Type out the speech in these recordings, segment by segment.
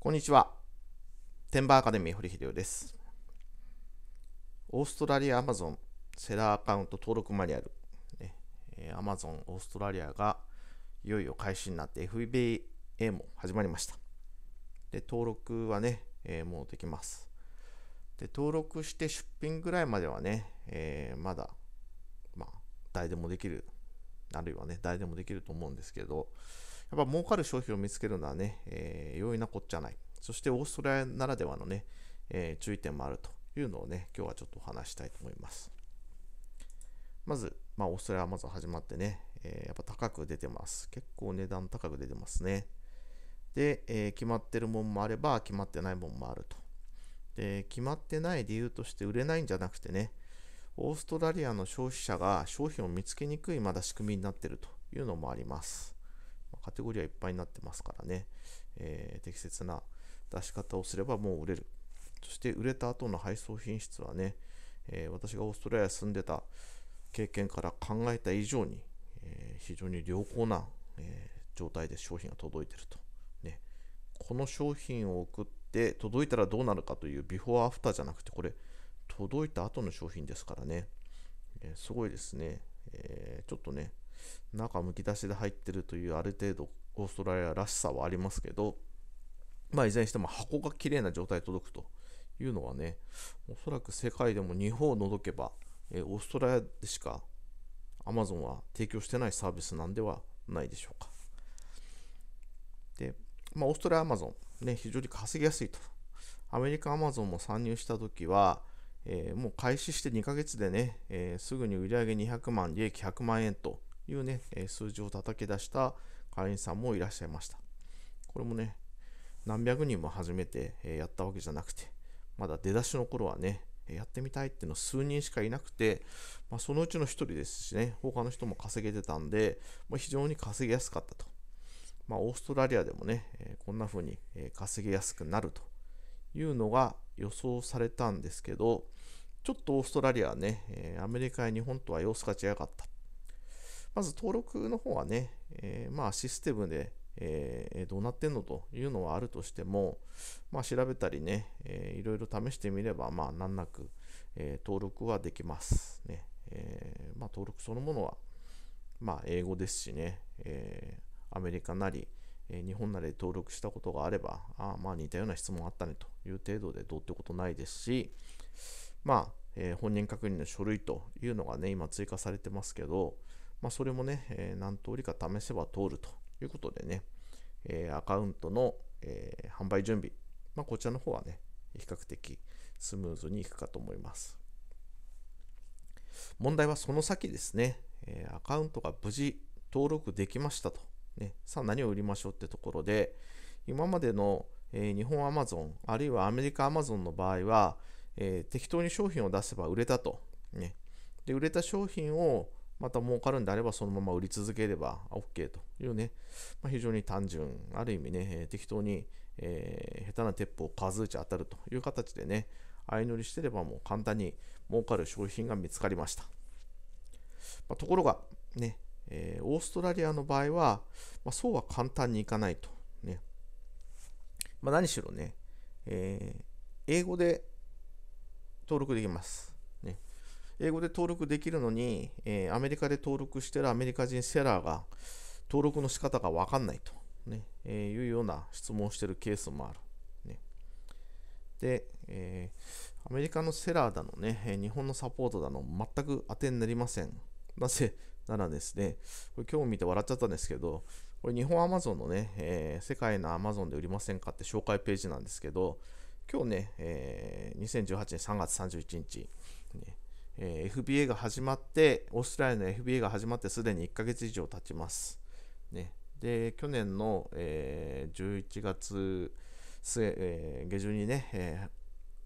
こんにちは。テンバーアカデミー堀秀夫です。オーストラリアアマゾンセラーアカウント登録マニュアル、ね、アマゾンオーストラリアがいよいよ開始になって FBA も始まりました。で、登録はね、えー、もうできます。で、登録して出品ぐらいまではね、えー、まだ、まあ、誰でもできる、あるいはね、誰でもできると思うんですけど、やっぱ儲かる商品を見つけるのはね、えー、容易なこっちゃない。そしてオーストラリアならではのね、えー、注意点もあるというのをね、今日はちょっとお話したいと思います。まず、まあ、オーストラリアはまず始まってね、えー、やっぱ高く出てます。結構値段高く出てますね。で、えー、決まってるもんもあれば、決まってないもんもあると。で、決まってない理由として売れないんじゃなくてね、オーストラリアの消費者が商品を見つけにくいまだ仕組みになってるというのもあります。カテゴリーはいっぱいになってますからね、えー、適切な出し方をすればもう売れる。そして売れた後の配送品質はね、えー、私がオーストラリアに住んでた経験から考えた以上に、えー、非常に良好な、えー、状態で商品が届いてると、ね。この商品を送って届いたらどうなるかというビフォーアフターじゃなくてこれ届いた後の商品ですからね、えすごいですね、えちょっとね中むき出しで入ってるというある程度オーストラリアらしさはありますけど、まあ、いずれにしても箱が綺麗な状態届くというのはねおそらく世界でも日本を除けば、えオーストラリアでしかアマゾンは提供してないサービスなんではないでしょうかで、まあ、オーストラリアアマゾン、ね、非常に稼ぎやすいとアメリカアマゾンも参入した時は、えー、もう開始して2ヶ月でね、えー、すぐに売上200万利益100万円というね、え数字を叩き出した会員さんもいらっしゃいました。これもね、何百人も初めて、えやったわけじゃなくて、まだ出だしの頃はね、やってみたいっていうの数人しかいなくて、まあ、そのうちの1人ですしね、他の人も稼げてたんで、まあ、非常に稼ぎやすかったと。まあ、オーストラリアでもね、えこんな風に、え稼げやすくなるというのが予想されたんですけど、ちょっとオーストラリアはね、えアメリカや日本とは様子が違かった。まず登録の方はね、えー、まあシステムで、えー、どうなってんのというのはあるとしても、まあ、調べたりね、えー、いろいろ試してみれば、まあ、難なく、えー、登録はできます。ねえーまあ、登録そのものは、まあ、英語ですしね、えー、アメリカなり、えー、日本なりで登録したことがあれば、あまあ似たような質問あったねという程度でどうってことないですし、まあ、えー、本人確認の書類というのがね、今追加されてますけど、まあ、それもね、えー、何通りか試せば通るということでね、えー、アカウントの、えー、販売準備、まあ、こちらの方はね、比較的スムーズにいくかと思います。問題はその先ですね、えアカウントが無事登録できましたと、ね、さあ何を売りましょうってところで、今までの、え日本アマゾン、あるいはアメリカアマゾンの場合は、え適当に商品を出せば売れたと、ね、で売れた商品をまた儲かるんであればそのまま売り続ければ OK というね、まあ、非常に単純、ある意味ね、えー、適当に、えー、下手な鉄砲を数打ち当たるという形でね、相乗りしてればもう簡単に儲かる商品が見つかりました。まあ、ところが、ね、えー、オーストラリアの場合は、まあ、そうは簡単にいかないと。ねまあ、何しろね、えー、英語で登録できます。英語で登録できるのに、えー、アメリカで登録してるアメリカ人セラーが登録の仕方が分かんないとね、えー、いうような質問をしてるケースもある。ね、で、えー、アメリカのセラーだのね、日本のサポートだの全く当てになりません。なぜならですね、これ今日見て笑っちゃったんですけど、これ日本アマゾンのね、えー、世界のアマゾンで売りませんかって紹介ページなんですけど、今日ね、えー、2018年3月31日、ね、えー、FBA が始まって、オーストラリアの FBA が始まってすでに1ヶ月以上経ちます。ね、で、去年の、えー、11月末、えー、下旬にね、え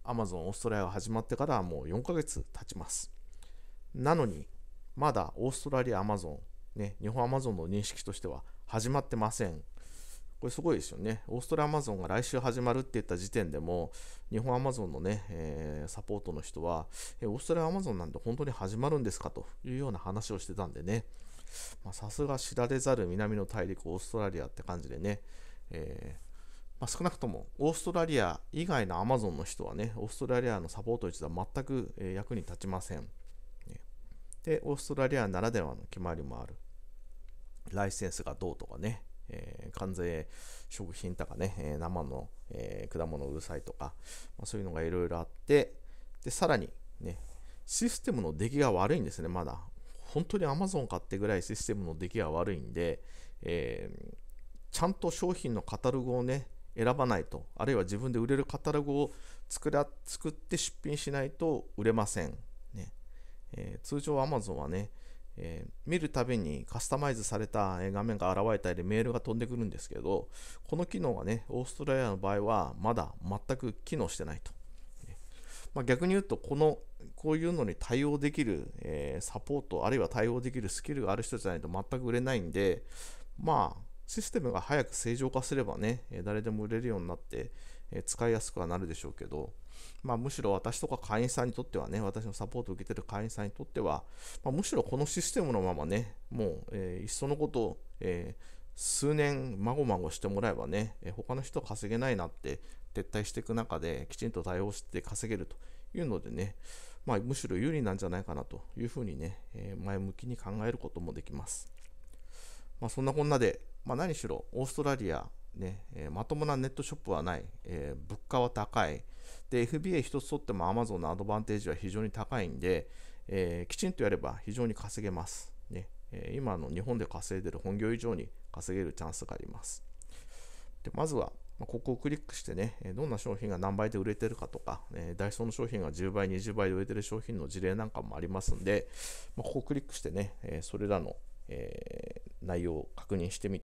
ー、Amazon オーストラリアが始まってからもう4ヶ月経ちます。なのに、まだオーストラリア Amazon、ね、日本 Amazon の認識としては始まってません。これすごいですよね。オーストラリアアマゾンが来週始まるって言った時点でも、日本アマゾンのね、えー、サポートの人は、えー、オーストラリアアマゾンなんて本当に始まるんですかというような話をしてたんでね、さすが知られざる南の大陸、オーストラリアって感じでね、えーまあ、少なくともオーストラリア以外のアマゾンの人はね、オーストラリアのサポート一は全く、えー、役に立ちません。で、オーストラリアならではの決まりもある。ライセンスがどうとかね、えー、関税、食品とかね、えー、生の、えー、果物うるさいとか、まあ、そういうのがいろいろあって、で、さらにね、システムの出来が悪いんですね、まだ。本当に Amazon 買ってぐらいシステムの出来が悪いんで、えー、ちゃんと商品のカタログをね、選ばないと、あるいは自分で売れるカタログを作ら作って出品しないと売れません。ねえー、通常 Amazon はね、えー、見るたびにカスタマイズされた画面が現れたりメールが飛んでくるんですけど、この機能がね、オーストラリアの場合はまだ全く機能してないと。まあ、逆に言うと、この、こういうのに対応できる、えー、サポート、あるいは対応できるスキルがある人じゃないと全く売れないんで、まあ、システムが早く正常化すればね、誰でも売れるようになって、え使いやすくはなるでしょうけど、まあ、むしろ私とか会員さんにとってはね、私のサポートを受けてる会員さんにとっては、まあ、むしろこのシステムのままね、もう、えー、いっそのこと、えー、数年まごまごしてもらえばね、えー、他の人稼げないなって撤退していく中で、きちんと対応して稼げるというのでね、まあ、むしろ有利なんじゃないかなというふうにね、えー、前向きに考えることもできます。まあ、そんなこんなで、まあ、何しろオーストラリアね、えまともなネットショップはない、えー、物価は高い、で、FBA 一つ取っても Amazon のアドバンテージは非常に高いんで、えー、きちんとやれば非常に稼げます。ねえー、今の日本で稼いでる本業以上に稼げるチャンスがあります。でまずは、ここをクリックしてね、どんな商品が何倍で売れてるかとか、えー、ダイソーの商品が10倍、20倍で売れてる商品の事例なんかもありますんで、まあ、ここをクリックしてね、えそれらの、え内容を確認してみ